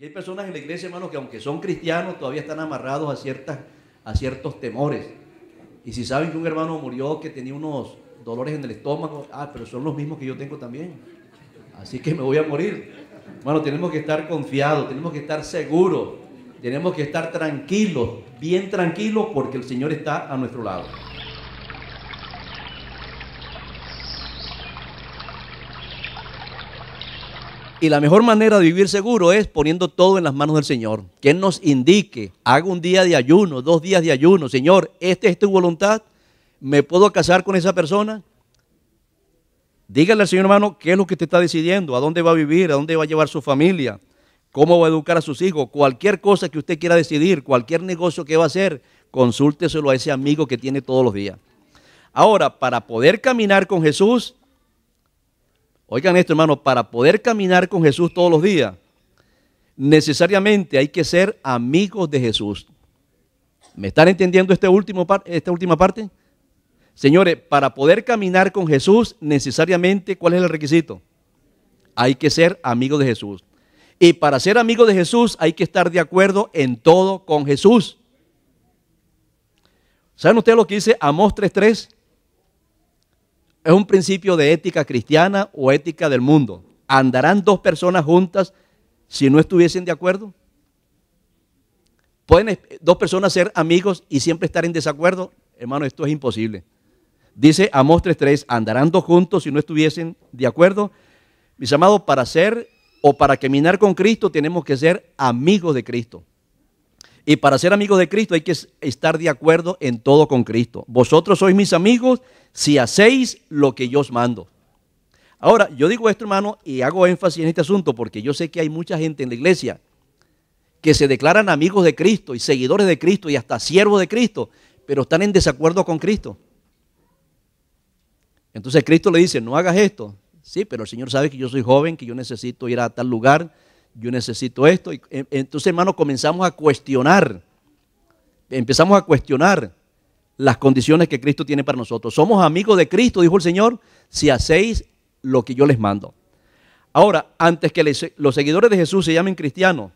hay personas en la iglesia, hermano, que aunque son cristianos, todavía están amarrados a, ciertas, a ciertos temores. Y si saben que un hermano murió, que tenía unos dolores en el estómago, ah, pero son los mismos que yo tengo también. Así que me voy a morir. Bueno, tenemos que estar confiados, tenemos que estar seguros, tenemos que estar tranquilos, bien tranquilos, porque el Señor está a nuestro lado. Y la mejor manera de vivir seguro es poniendo todo en las manos del Señor. Que Él nos indique, haga un día de ayuno, dos días de ayuno. Señor, esta es tu voluntad. ¿Me puedo casar con esa persona? Dígale al Señor hermano qué es lo que te está decidiendo, a dónde va a vivir, a dónde va a llevar su familia, cómo va a educar a sus hijos, cualquier cosa que usted quiera decidir, cualquier negocio que va a hacer, consúlteselo a ese amigo que tiene todos los días. Ahora, para poder caminar con Jesús, Oigan esto, hermano, para poder caminar con Jesús todos los días, necesariamente hay que ser amigos de Jesús. ¿Me están entendiendo este esta última parte? Señores, para poder caminar con Jesús, necesariamente, ¿cuál es el requisito? Hay que ser amigo de Jesús. Y para ser amigo de Jesús hay que estar de acuerdo en todo con Jesús. ¿Saben ustedes lo que dice Amós 3.3? Es un principio de ética cristiana o ética del mundo. ¿Andarán dos personas juntas si no estuviesen de acuerdo? ¿Pueden dos personas ser amigos y siempre estar en desacuerdo? Hermano, esto es imposible. Dice Amos 3.3, andarán dos juntos si no estuviesen de acuerdo. Mis amados, para ser o para caminar con Cristo tenemos que ser amigos de Cristo. Y para ser amigos de Cristo hay que estar de acuerdo en todo con Cristo. Vosotros sois mis amigos si hacéis lo que yo os mando. Ahora, yo digo esto, hermano, y hago énfasis en este asunto porque yo sé que hay mucha gente en la iglesia que se declaran amigos de Cristo y seguidores de Cristo y hasta siervos de Cristo, pero están en desacuerdo con Cristo. Entonces Cristo le dice, no hagas esto. Sí, pero el Señor sabe que yo soy joven, que yo necesito ir a tal lugar, yo necesito esto. Y, entonces, hermano, comenzamos a cuestionar, empezamos a cuestionar las condiciones que Cristo tiene para nosotros. Somos amigos de Cristo, dijo el Señor, si hacéis lo que yo les mando. Ahora, antes que los seguidores de Jesús se llamen cristianos,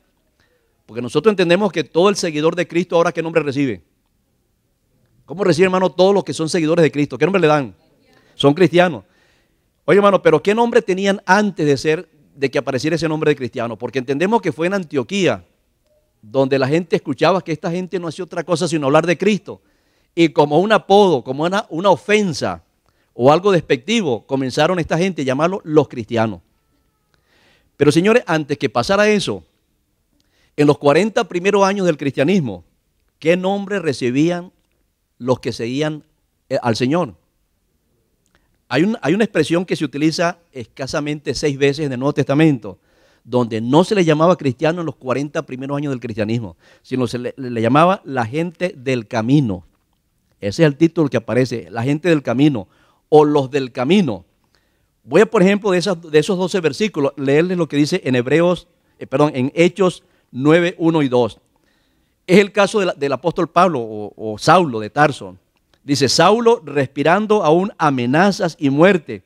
porque nosotros entendemos que todo el seguidor de Cristo ahora qué nombre recibe. ¿Cómo recibe, hermano, todos los que son seguidores de Cristo? ¿Qué nombre le dan? Son cristianos. Oye, hermano, pero ¿qué nombre tenían antes de ser de que apareciera ese nombre de cristiano, porque entendemos que fue en Antioquía donde la gente escuchaba que esta gente no hacía otra cosa sino hablar de Cristo. Y como un apodo, como una, una ofensa o algo despectivo, comenzaron esta gente a llamarlo los cristianos. Pero señores, antes que pasara eso, en los 40 primeros años del cristianismo, ¿qué nombre recibían los que seguían eh, al Señor? Hay, una expresión que se utiliza escasamente seis veces en el Nuevo Testamento, donde no se le llamaba cristiano en los 40 primeros años del cristianismo, sino se le, llamaba la gente del camino. Ese es el título que aparece, la gente del camino o los del camino. Voy a, por ejemplo, de, esos 12 versículos, leerles lo que dice en Hebreos, eh, perdón, en Hechos 9, 1 y 2. Es el caso del apóstol Pablo o, o Saulo de Tarso. Dice Saulo, respirando aún amenazas y muerte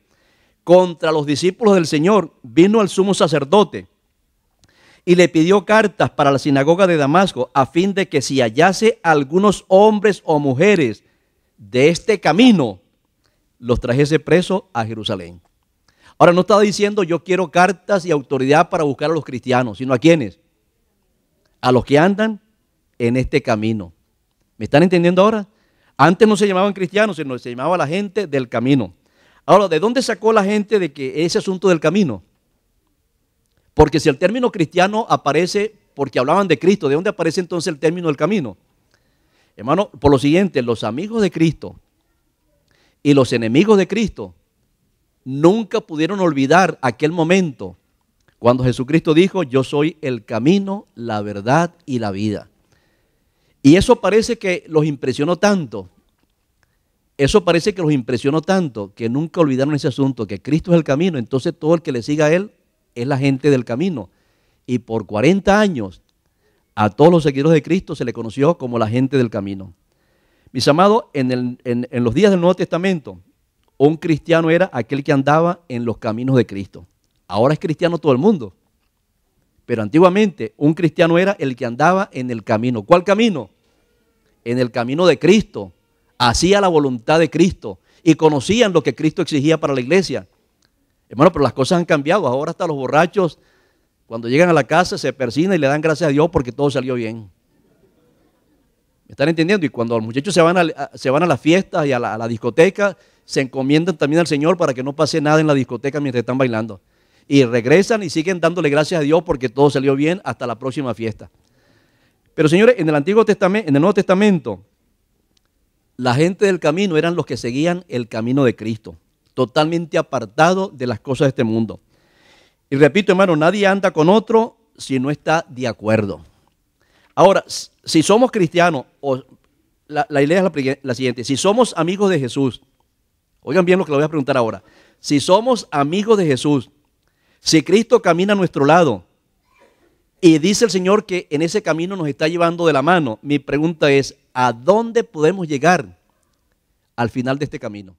contra los discípulos del Señor, vino al sumo sacerdote y le pidió cartas para la sinagoga de Damasco a fin de que si hallase algunos hombres o mujeres de este camino, los trajese preso a Jerusalén. Ahora no estaba diciendo yo quiero cartas y autoridad para buscar a los cristianos, sino a quienes, a los que andan en este camino. ¿Me están entendiendo ahora? Antes no se llamaban cristianos, sino se llamaba la gente del camino. Ahora, ¿de dónde sacó la gente de que ese asunto del camino? Porque si el término cristiano aparece porque hablaban de Cristo, ¿de dónde aparece entonces el término del camino? Hermano, por lo siguiente, los amigos de Cristo y los enemigos de Cristo nunca pudieron olvidar aquel momento cuando Jesucristo dijo, yo soy el camino, la verdad y la vida. Y eso parece que los impresionó tanto. Eso parece que los impresionó tanto que nunca olvidaron ese asunto, que Cristo es el camino. Entonces todo el que le siga a Él es la gente del camino. Y por 40 años a todos los seguidores de Cristo se le conoció como la gente del camino. Mis amados, en, en los días del Nuevo Testamento, un cristiano era aquel que andaba en los caminos de Cristo. Ahora es cristiano todo el mundo. Pero antiguamente un cristiano era el que andaba en el camino. ¿Cuál camino? En el camino de Cristo. Hacía la voluntad de Cristo y conocían lo que Cristo exigía para la iglesia. Hermano, pero las cosas han cambiado. Ahora hasta los borrachos, cuando llegan a la casa, se persignan y le dan gracias a Dios porque todo salió bien. ¿Me están entendiendo? Y cuando los muchachos se van a, se van a las fiestas y a la discoteca, se encomiendan también al Señor para que no pase nada en la discoteca mientras están bailando y regresan y siguen dándole gracias a Dios porque todo salió bien hasta la próxima fiesta. Pero señores, en el Antiguo Testamento, en el Nuevo Testamento, la gente del camino eran los que seguían el camino de Cristo, totalmente apartado de las cosas de este mundo. Y repito, hermano, nadie anda con otro si no está de acuerdo. Ahora, si somos cristianos, o la, idea es la, siguiente, si somos amigos de Jesús, oigan bien lo que les voy a preguntar ahora, si somos amigos de Jesús, si Cristo camina a nuestro lado y dice el Señor que en ese camino nos está llevando de la mano, mi pregunta es, ¿a dónde podemos llegar al final de este camino?